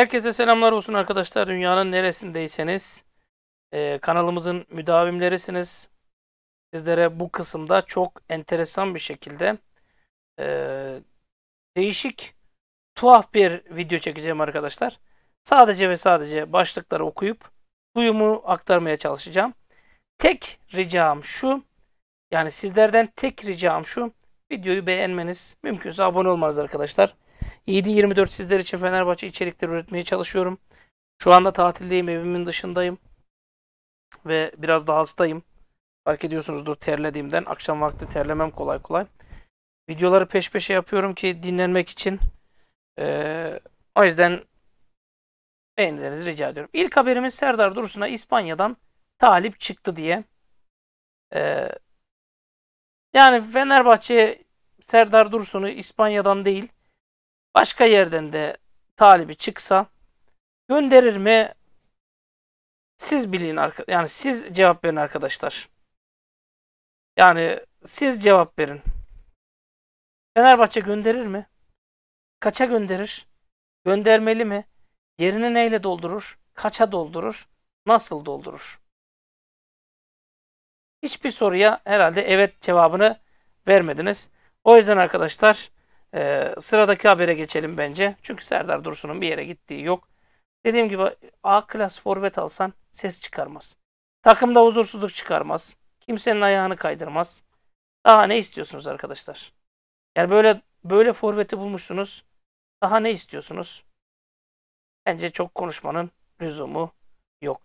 Herkese selamlar olsun arkadaşlar. Dünyanın neresindeyseniz e, kanalımızın müdavimlerisiniz. Sizlere bu kısımda çok enteresan bir şekilde e, değişik, tuhaf bir video çekeceğim arkadaşlar. Sadece ve sadece başlıkları okuyup duyumu aktarmaya çalışacağım. Tek ricam şu, yani sizlerden tek ricam şu, videoyu beğenmeniz, mümkünse abone olmanız arkadaşlar. 7-24 sizler için Fenerbahçe içerikleri üretmeye çalışıyorum. Şu anda tatildeyim, evimin dışındayım. Ve biraz daha hastayım. Fark ediyorsunuzdur terlediğimden. Akşam vakti terlemem kolay kolay. Videoları peş peşe yapıyorum ki dinlenmek için. Ee, o yüzden beğenilerinizi rica ediyorum. İlk haberimiz Serdar Dursun'a İspanya'dan talip çıktı diye. Ee, yani Fenerbahçe Serdar Dursun'u İspanya'dan değil başka yerden de talibi çıksa gönderir mi? Siz bilin yani siz cevap verin arkadaşlar. Yani siz cevap verin. Fenerbahçe gönderir mi? Kaça gönderir? Göndermeli mi? Yerini neyle doldurur? Kaça doldurur? Nasıl doldurur? Hiçbir soruya herhalde evet cevabını vermediniz. O yüzden arkadaşlar ee, sıradaki habere geçelim bence. Çünkü Serdar Dursun'un bir yere gittiği yok. Dediğim gibi A klas forvet alsan ses çıkarmaz. Takımda huzursuzluk çıkarmaz. Kimsenin ayağını kaydırmaz. Daha ne istiyorsunuz arkadaşlar? Yani böyle böyle forveti bulmuşsunuz. Daha ne istiyorsunuz? Bence çok konuşmanın lüzumu yok.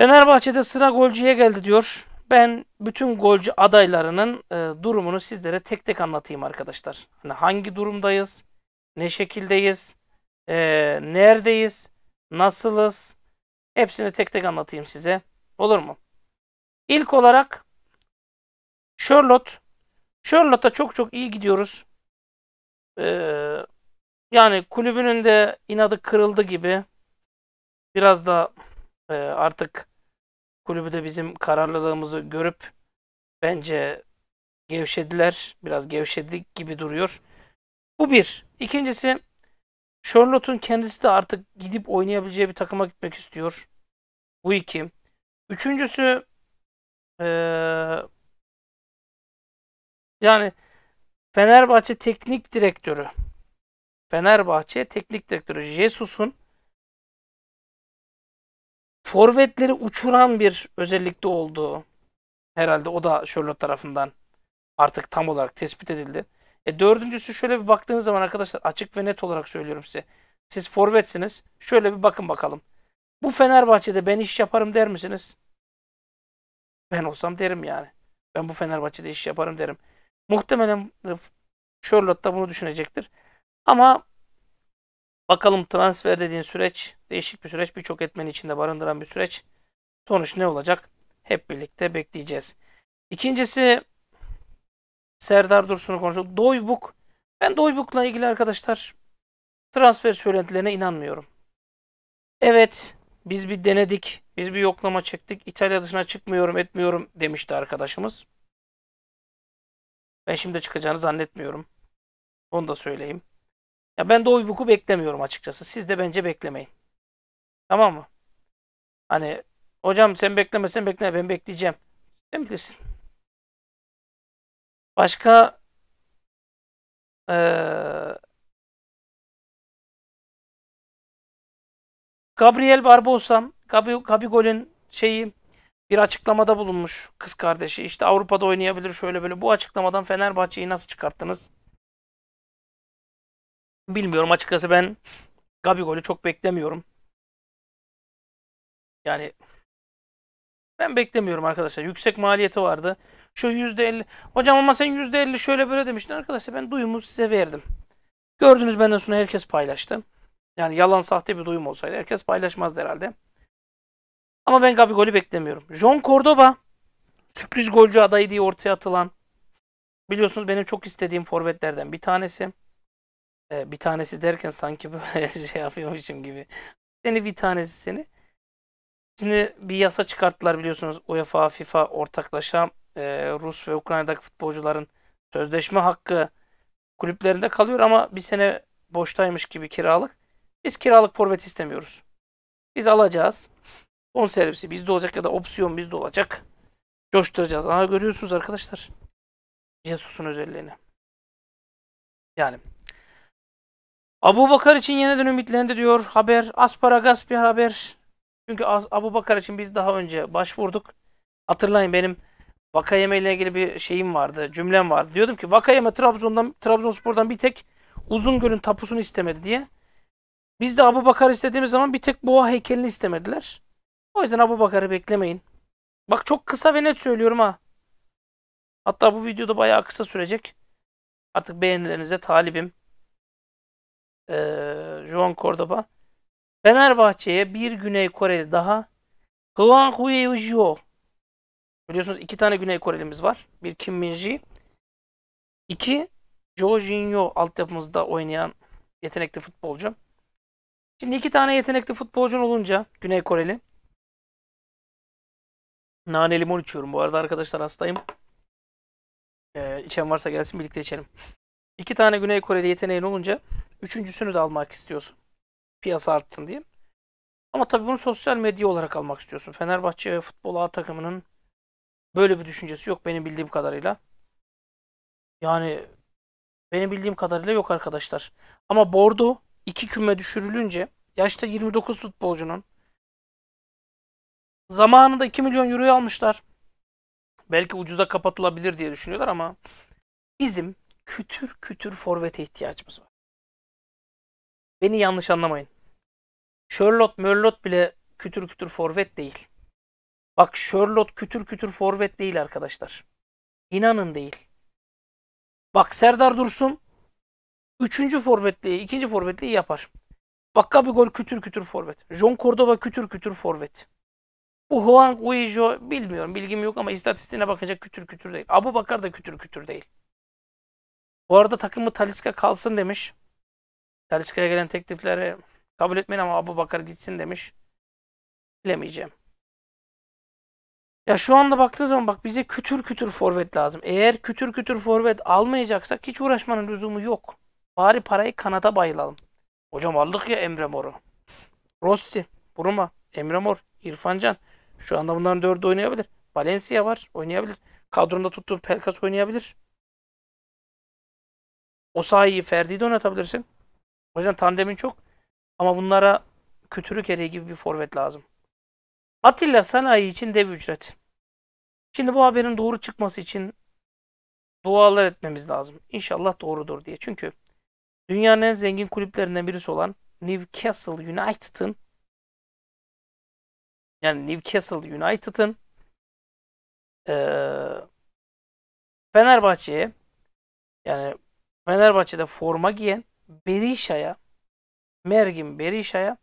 Fenerbahçe'de sıra golcüye geldi diyor. Ben bütün golcü adaylarının e, durumunu sizlere tek tek anlatayım arkadaşlar. Hani hangi durumdayız, ne şekildeyiz, e, neredeyiz, nasılız hepsini tek tek anlatayım size. Olur mu? İlk olarak Charlotte. Charlotte'a çok çok iyi gidiyoruz. Ee, yani kulübünün de inadı kırıldı gibi. Biraz da e, artık Kulübü de bizim kararlılığımızı görüp bence gevşediler. Biraz gevşedik gibi duruyor. Bu bir. İkincisi Charlotte'un kendisi de artık gidip oynayabileceği bir takıma gitmek istiyor. Bu iki. Üçüncüsü ee, yani Fenerbahçe teknik direktörü Fenerbahçe teknik direktörü Jesus'un forvetleri uçuran bir özellikte olduğu herhalde o da Charlotte tarafından artık tam olarak tespit edildi. E dördüncüsü şöyle bir baktığınız zaman arkadaşlar açık ve net olarak söylüyorum size. Siz forvetsiniz. Şöyle bir bakın bakalım. Bu Fenerbahçe'de ben iş yaparım der misiniz? Ben olsam derim yani. Ben bu Fenerbahçe'de iş yaparım derim. Muhtemelen Charlotte da bunu düşünecektir. Ama Bakalım transfer dediğin süreç değişik bir süreç. Birçok etmeni içinde barındıran bir süreç. Sonuç ne olacak? Hep birlikte bekleyeceğiz. İkincisi Serdar Dursun'u konuştuk. Doybuk. Ben Doybuk'la ilgili arkadaşlar transfer söylentilerine inanmıyorum. Evet biz bir denedik. Biz bir yoklama çektik. İtalya dışına çıkmıyorum etmiyorum demişti arkadaşımız. Ben şimdi çıkacağını zannetmiyorum. Onu da söyleyeyim. Ya ben de o hukuku beklemiyorum açıkçası. Siz de bence beklemeyin. Tamam mı? Hani hocam sen beklemesen bekle ben bekleyeceğim. Sen bilirsin. Başka ee, Gabriel Barbosa, Gabigol'ün şeyi bir açıklamada bulunmuş kız kardeşi. İşte Avrupa'da oynayabilir şöyle böyle. Bu açıklamadan Fenerbahçe'yi nasıl çıkarttınız? bilmiyorum açıkçası ben Gabi golü çok beklemiyorum. Yani ben beklemiyorum arkadaşlar. Yüksek maliyeti vardı. Şu %50. Hocam ama sen %50 şöyle böyle demiştin arkadaşlar. Ben duyumu size verdim. Gördünüz benden sonra herkes paylaştı. Yani yalan sahte bir duyum olsaydı herkes paylaşmazdı herhalde. Ama ben Gabi golü beklemiyorum. John Cordoba sürpriz golcü adayı diye ortaya atılan biliyorsunuz benim çok istediğim forvetlerden bir tanesi. Ee, bir tanesi derken sanki böyle şey yapıyormuşum gibi. Seni bir tanesi seni. Şimdi bir yasa çıkarttılar biliyorsunuz UEFA, FIFA ortaklaşa e, Rus ve Ukrayna'daki futbolcuların sözleşme hakkı kulüplerinde kalıyor ama bir sene boştaymış gibi kiralık. Biz kiralık forvet istemiyoruz. Biz alacağız. On servisi bizde olacak ya da opsiyon bizde olacak. Coşturacağız. Aha görüyorsunuz arkadaşlar. Jesus'un özelliğini. Yani Abu Bakar için yeniden ümitlendi diyor haber. Asparagas bir haber. Çünkü Abu Bakar için biz daha önce başvurduk. Hatırlayın benim vakayeme ile ilgili bir şeyim vardı, cümlem vardı. Diyordum ki vakayeme Trabzon'dan, Trabzonspor'dan bir tek Uzungöl'ün tapusunu istemedi diye. Biz de Abu Bakar istediğimiz zaman bir tek boğa heykelini istemediler. O yüzden Abu Bakar'ı beklemeyin. Bak çok kısa ve net söylüyorum ha. Hatta bu videoda bayağı kısa sürecek. Artık beğenilerinize talibim e, Juan Cordoba. Fenerbahçe'ye bir Güney Koreli daha Hwang Jo. Biliyorsunuz iki tane Güney Korelimiz var. Bir Kim Minji. iki Jo Jin Jinyo altyapımızda oynayan yetenekli futbolcu. Şimdi iki tane yetenekli futbolcun olunca Güney Koreli. Nane limon içiyorum. Bu arada arkadaşlar hastayım. Ee, içen varsa gelsin birlikte içelim. İki tane Güney Koreli yeteneğin olunca Üçüncüsünü de almak istiyorsun. Piyasa artsın diye. Ama tabii bunu sosyal medya olarak almak istiyorsun. Fenerbahçe futbol A takımının böyle bir düşüncesi yok benim bildiğim kadarıyla. Yani benim bildiğim kadarıyla yok arkadaşlar. Ama Bordo iki küme düşürülünce yaşta 29 futbolcunun zamanında 2 milyon euroyu almışlar. Belki ucuza kapatılabilir diye düşünüyorlar ama bizim kütür kütür forvete ihtiyacımız var. Beni yanlış anlamayın. Sherlock Merlot bile kütür kütür forvet değil. Bak Sherlock kütür kütür forvet değil arkadaşlar. İnanın değil. Bak Serdar Dursun üçüncü forvetliği, ikinci forvetliği yapar. Bak bir gol kütür kütür forvet. John Cordoba kütür kütür forvet. Bu Juan Uijo bilmiyorum bilgim yok ama istatistiğine bakınca kütür kütür değil. Abu Bakar da kütür kütür değil. Bu arada takımı Taliska kalsın demiş. Talisca'ya gelen teklifleri kabul etmeyin ama Abu Bakar gitsin demiş. Bilemeyeceğim. Ya şu anda baktığınız zaman bak bize kütür kütür forvet lazım. Eğer kütür kütür forvet almayacaksak hiç uğraşmanın lüzumu yok. Bari parayı kanata bayılalım. Hocam aldık ya Emre Mor'u. Rossi, Buruma, Emre Mor, İrfancan. Şu anda bunların dördü oynayabilir. Valencia var oynayabilir. Kadronda tuttuğun Pelkas oynayabilir. Osayi'yi Ferdi'yi de oynatabilirsin. O yüzden tandemin çok ama bunlara kötülük eriği gibi bir forvet lazım. Atilla Sanayi için dev ücret. Şimdi bu haberin doğru çıkması için dualar etmemiz lazım. İnşallah doğrudur diye. Çünkü dünyanın en zengin kulüplerinden birisi olan Newcastle United'ın yani Newcastle United'ın e, Fenerbahçe'ye yani Fenerbahçe'de forma giyen Berişa'ya Mergin Berişa'ya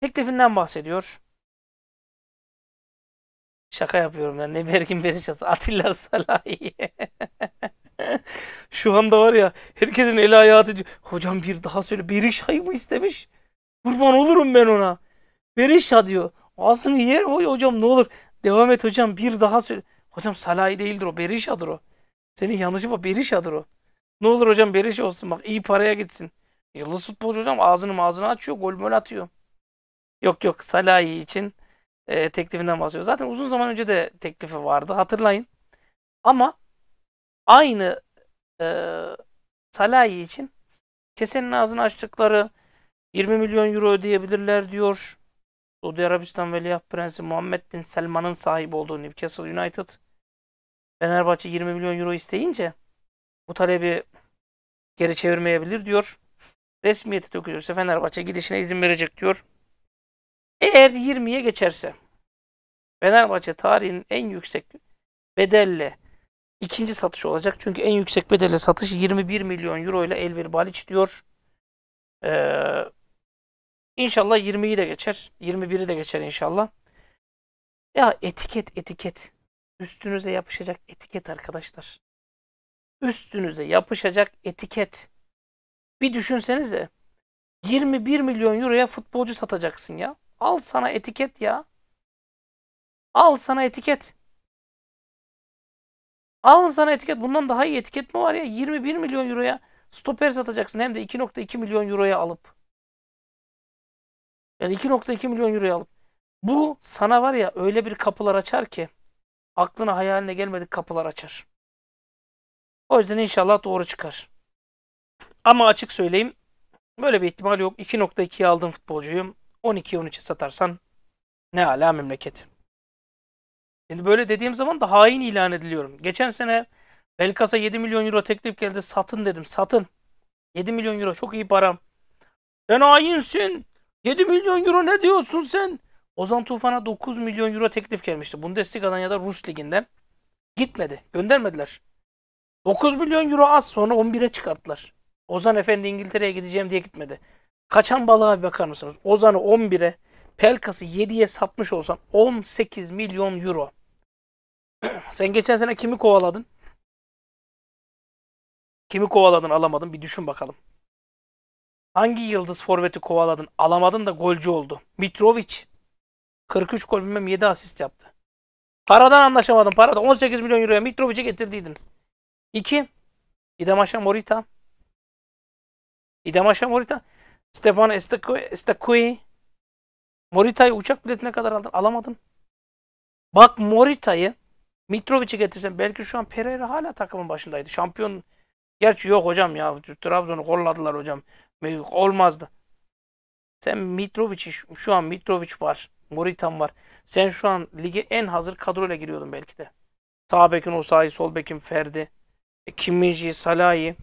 teklifinden bahsediyor. Şaka yapıyorum ya. Ne Mergin Berişa'sı? Atilla Salahi. Şu anda var ya herkesin eli hayatı. diyor. Hocam bir daha söyle. Berişa'yı mı istemiş? Kurban olurum ben ona. Berişa diyor. Ağzını yer oy hocam ne olur. Devam et hocam bir daha söyle. Hocam Salahi değildir o. Berişa'dır o. Senin yanlışın var. Berişa'dır o. Ne olur hocam Berisha olsun bak iyi paraya gitsin. Yıldız futbolcu hocam ağzını ağzını açıyor. Gol mol atıyor. Yok yok Salahi için e, teklifinden bahsediyor. Zaten uzun zaman önce de teklifi vardı hatırlayın. Ama aynı e, Salahi için kesenin ağzını açtıkları 20 milyon euro ödeyebilirler diyor. Suudi Arabistan Veliaht Prensi Muhammed Bin Selman'ın sahip olduğu Newcastle United Fenerbahçe 20 milyon euro isteyince bu talebi geri çevirmeyebilir diyor resmiyete dökülürse Fenerbahçe gidişine izin verecek diyor. Eğer 20'ye geçerse Fenerbahçe tarihin en yüksek bedelle ikinci satış olacak. Çünkü en yüksek bedelle satış 21 milyon euro ile Elvir Baliç diyor. Ee, inşallah 20'yi de geçer. 21'i de geçer inşallah. Ya etiket etiket. Üstünüze yapışacak etiket arkadaşlar. Üstünüze yapışacak etiket. Bir düşünsenize 21 milyon euroya futbolcu satacaksın ya. Al sana etiket ya. Al sana etiket. Al sana etiket. Bundan daha iyi etiket mi var ya? 21 milyon euroya stoper satacaksın. Hem de 2.2 milyon euroya alıp. Yani 2.2 milyon euroya alıp. Bu sana var ya öyle bir kapılar açar ki aklına hayaline gelmedik kapılar açar. O yüzden inşallah doğru çıkar. Ama açık söyleyeyim böyle bir ihtimal yok. 2.2'ye aldığın futbolcuyu 12-13'e satarsan ne ala memleket. Şimdi böyle dediğim zaman da hain ilan ediliyorum. Geçen sene Belkas'a 7 milyon euro teklif geldi. Satın dedim. Satın. 7 milyon euro çok iyi param. Sen hainsin. 7 milyon euro ne diyorsun sen? Ozan Tufan'a 9 milyon euro teklif gelmişti. Bundesliga'dan ya da Rus liginden. Gitmedi. Göndermediler. 9 milyon euro az sonra 11'e çıkarttılar. Ozan Efendi İngiltere'ye gideceğim diye gitmedi. Kaçan balığa bir bakar mısınız? Ozan'ı 11'e, Pelkas'ı 7'ye satmış olsan 18 milyon euro. Sen geçen sene kimi kovaladın? Kimi kovaladın alamadın bir düşün bakalım. Hangi yıldız forveti kovaladın alamadın da golcü oldu? Mitrovic. 43 gol bilmem 7 asist yaptı. Paradan anlaşamadın parada. 18 milyon euroya Mitrovic'i getirdiydin. 2. İdem Aşa Morita. Y Damaş'a Morita. Stefano Estakui. Morita'yı uçak biletine kadar aldın. Alamadın. Bak Morita'yı Mitrovic'i getirsen belki şu an Pereira hala takımın başındaydı. Şampiyon Gerçi yok hocam ya. Trabzon'u kolladılar hocam. Olmazdı. Sen Mitrovic'i şu an Mitrovic var. Moritan var. Sen şu an ligi en hazır kadroyla giriyordun belki de. Sağ bekin Osayi, sol bekin Ferdi. E, Kimiji, Salahi.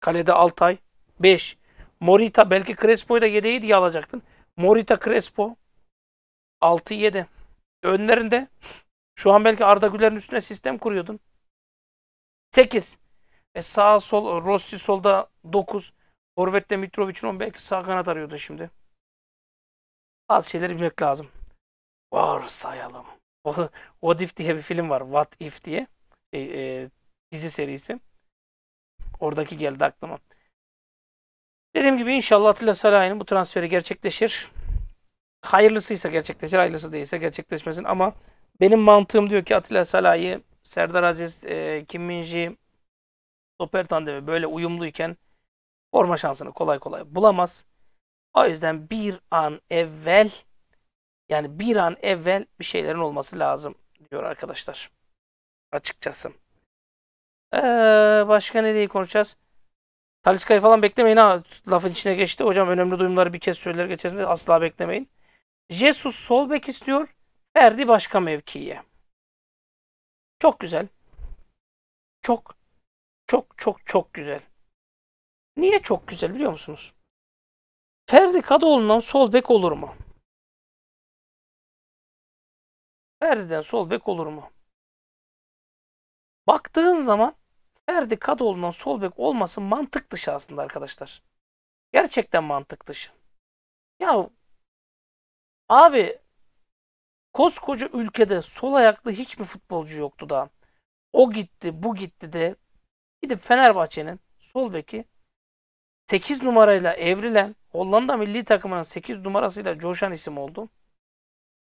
Kalede Altay. 5. Morita belki Crespo'yu da yedeği diye alacaktın. Morita Crespo 6-7. Önlerinde şu an belki Arda Güler'in üstüne sistem kuruyordun. 8. E sağ sol e, Rossi solda 9. Forvet'te Mitrovic'in 10 belki sağ kanat arıyordu şimdi. Bazı şeyleri bilmek lazım. Var Varsayalım. Oh, What If diye bir film var. What If diye. E, e, dizi serisi. Oradaki geldi aklıma. Dediğim gibi inşallah Atilla Saray'ın bu transferi gerçekleşir. Hayırlısıysa gerçekleşir, hayırlısı değilse gerçekleşmesin. Ama benim mantığım diyor ki Atilla Salah'ı Serdar Aziz, e, Kim Minji, Sopertande ve böyle uyumluyken forma şansını kolay kolay bulamaz. O yüzden bir an evvel yani bir an evvel bir şeylerin olması lazım diyor arkadaşlar. Açıkçası. Ee, başka nereyi konuşacağız? Taliska'yı falan beklemeyin ha. Lafın içine geçti. Hocam önemli duyumları bir kez söyler geçersiniz. Asla beklemeyin. Jesus sol bek istiyor. Ferdi başka mevkiye. Çok güzel. Çok çok çok çok güzel. Niye çok güzel biliyor musunuz? Ferdi Kadıoğlu'ndan sol bek olur mu? Ferdi'den sol bek olur mu? Baktığın zaman Ferdi Kadıoğlu'ndan sol bek olması mantık dışı aslında arkadaşlar. Gerçekten mantık dışı. Ya abi koskoca ülkede sol ayaklı hiç mi futbolcu yoktu da? O gitti, bu gitti de gidip Fenerbahçe'nin sol beki 8 numarayla evrilen Hollanda milli takımının 8 numarasıyla coşan isim oldu.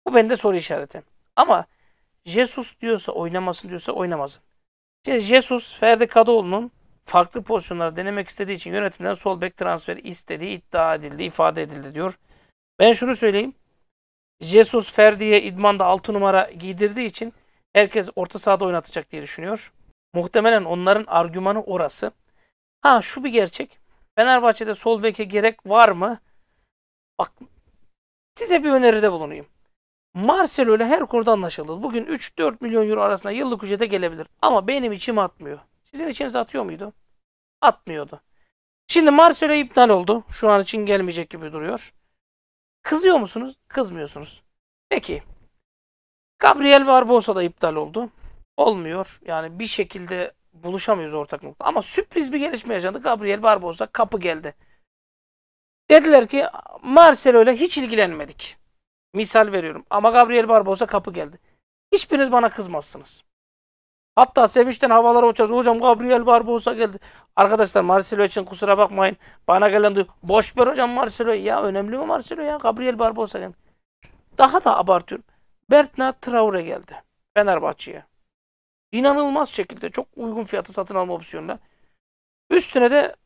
Bu bende soru işareti. Ama Jesus diyorsa oynamasın diyorsa oynamasın. Şimdi Jesus Ferdi Kadıoğlu'nun farklı pozisyonları denemek istediği için yönetimden sol bek transferi istediği iddia edildi, ifade edildi diyor. Ben şunu söyleyeyim. Jesus Ferdi'ye idmanda 6 numara giydirdiği için herkes orta sahada oynatacak diye düşünüyor. Muhtemelen onların argümanı orası. Ha şu bir gerçek. Fenerbahçe'de sol beke gerek var mı? Bak size bir öneride bulunayım. Marcelo ile her konuda anlaşıldı. Bugün 3-4 milyon euro arasında yıllık ücrete gelebilir. Ama benim içim atmıyor. Sizin içiniz atıyor muydu? Atmıyordu. Şimdi Marcelo iptal oldu. Şu an için gelmeyecek gibi duruyor. Kızıyor musunuz? Kızmıyorsunuz. Peki. Gabriel Barbosa da iptal oldu. Olmuyor. Yani bir şekilde buluşamıyoruz ortak nokta. Ama sürpriz bir gelişme yaşandı. Gabriel Barbosa kapı geldi. Dediler ki Marcelo ile hiç ilgilenmedik. Misal veriyorum. Ama Gabriel Barbosa kapı geldi. Hiçbiriniz bana kızmazsınız. Hatta sevinçten havalara uçacağız. Hocam Gabriel Barbosa geldi. Arkadaşlar Marcelo için kusura bakmayın. Bana gelen diyor. Boş ver hocam Marcelo Ya önemli mi Marcelo ya? Gabriel Barbosa geldi. Daha da abartıyorum. Bertna Traore geldi. Fenerbahçe'ye. İnanılmaz şekilde çok uygun fiyatı satın alma opsiyonla. Üstüne de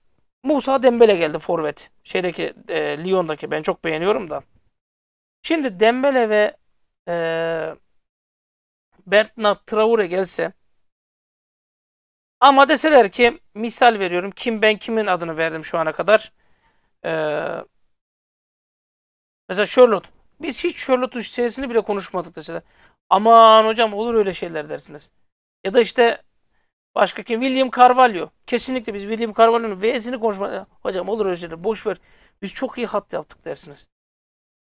Musa Dembele geldi forvet. Şeydeki e, Lyon'daki ben çok beğeniyorum da. Şimdi Dembele ve e, Bertrand Traore gelse ama deseler ki misal veriyorum kim ben kimin adını verdim şu ana kadar. Ee, mesela Charlotte. Biz hiç Charlotte'un serisini bile konuşmadık deseler. Aman hocam olur öyle şeyler dersiniz. Ya da işte başka kim? William Carvalho. Kesinlikle biz William Carvalho'nun V'sini konuşmadık. Hocam olur öyle şeyler. Boş ver. Biz çok iyi hat yaptık dersiniz.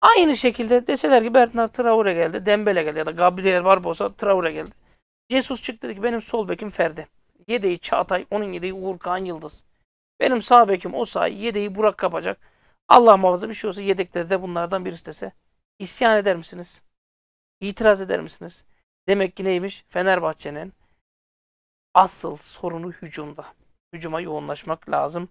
Aynı şekilde deseler ki Bernard Traore geldi, Dembele geldi ya da Gabriel Barbosa Traore geldi. Jesus çıktı dedi ki benim sol bekim Ferdi. Yedeği Çağatay, onun yedeği Uğurkan Yıldız. Benim sağ bekim o Osayi, yedeği Burak kapacak. Allah muhafaza bir şey olsa yedekleri de bunlardan birisi dese. İsyan eder misiniz? İtiraz eder misiniz? Demek ki neymiş? Fenerbahçe'nin asıl sorunu hücumda. Hücuma yoğunlaşmak lazım.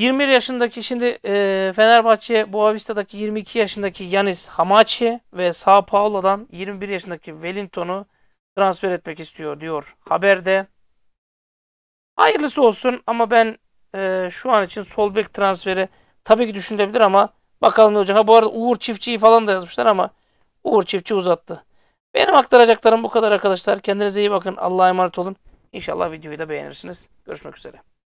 21 yaşındaki şimdi e, Fenerbahçe Boavista'daki 22 yaşındaki Yanis Hamachi ve Sao Paulo'dan 21 yaşındaki Wellington'u transfer etmek istiyor diyor haberde. Hayırlısı olsun ama ben e, şu an için sol bek transferi tabii ki düşünülebilir ama bakalım ne olacak. Ha bu arada Uğur Çiftçi'yi falan da yazmışlar ama Uğur Çiftçi uzattı. Benim aktaracaklarım bu kadar arkadaşlar. Kendinize iyi bakın. Allah'a emanet olun. İnşallah videoyu da beğenirsiniz. Görüşmek üzere.